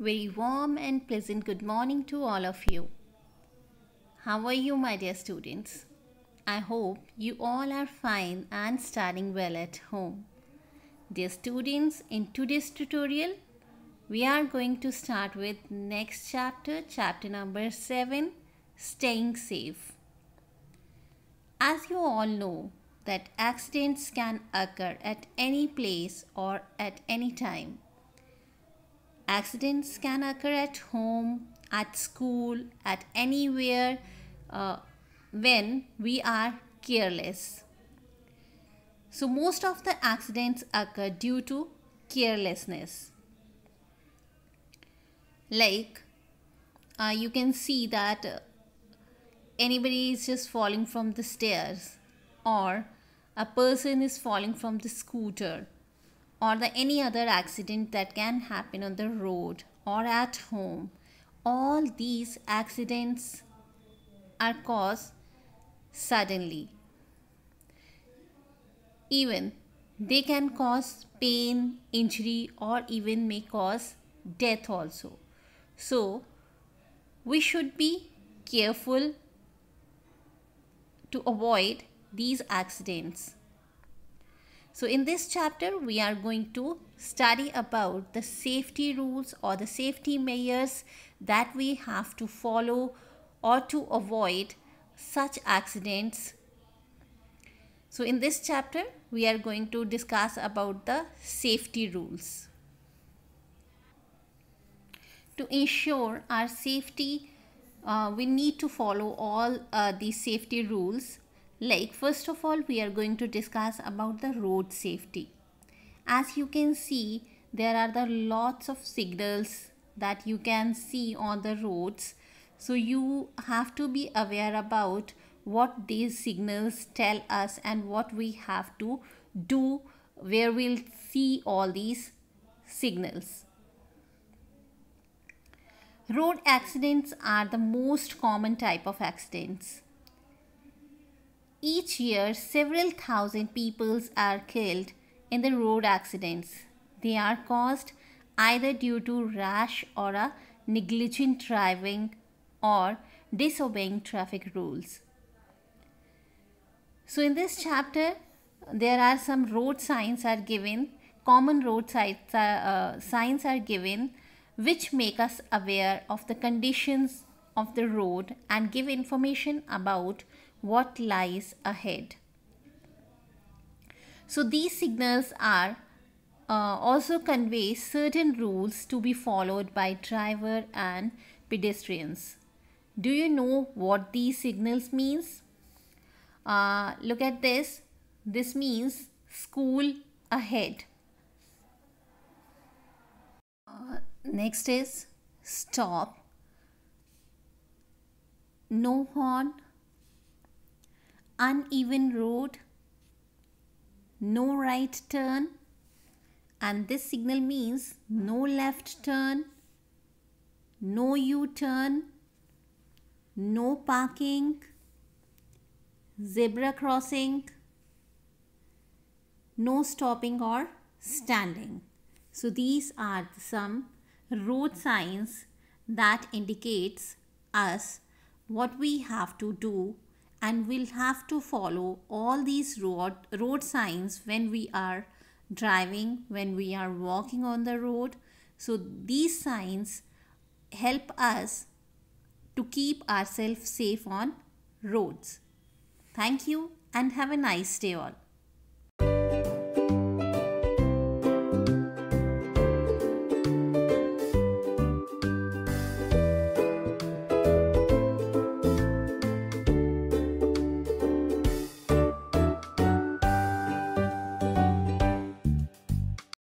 Very warm and pleasant good morning to all of you. How are you, my dear students? I hope you all are fine and studying well at home. Dear students, in today's tutorial, we are going to start with next chapter, chapter number 7, Staying Safe. As you all know that accidents can occur at any place or at any time. Accidents can occur at home, at school, at anywhere uh, when we are careless. So most of the accidents occur due to carelessness. Like uh, you can see that uh, anybody is just falling from the stairs or a person is falling from the scooter or the any other accident that can happen on the road or at home all these accidents are caused suddenly even they can cause pain injury or even may cause death also so we should be careful to avoid these accidents so in this chapter, we are going to study about the safety rules or the safety measures that we have to follow or to avoid such accidents. So in this chapter, we are going to discuss about the safety rules. To ensure our safety, uh, we need to follow all uh, these safety rules like first of all, we are going to discuss about the road safety. As you can see, there are the lots of signals that you can see on the roads. So you have to be aware about what these signals tell us and what we have to do where we'll see all these signals. Road accidents are the most common type of accidents. Each year, several thousand peoples are killed in the road accidents. They are caused either due to rash or a negligent driving or disobeying traffic rules. So in this chapter, there are some road signs are given, common road uh, signs are given which make us aware of the conditions of the road and give information about what lies ahead. So these signals are uh, also convey certain rules to be followed by driver and pedestrians. Do you know what these signals means? Uh, look at this. This means school ahead. Uh, next is stop. No horn, uneven road, no right turn and this signal means no left turn, no U-turn, no parking, zebra crossing, no stopping or standing. So these are some road signs that indicates us what we have to do and we'll have to follow all these road, road signs when we are driving, when we are walking on the road. So these signs help us to keep ourselves safe on roads. Thank you and have a nice day all.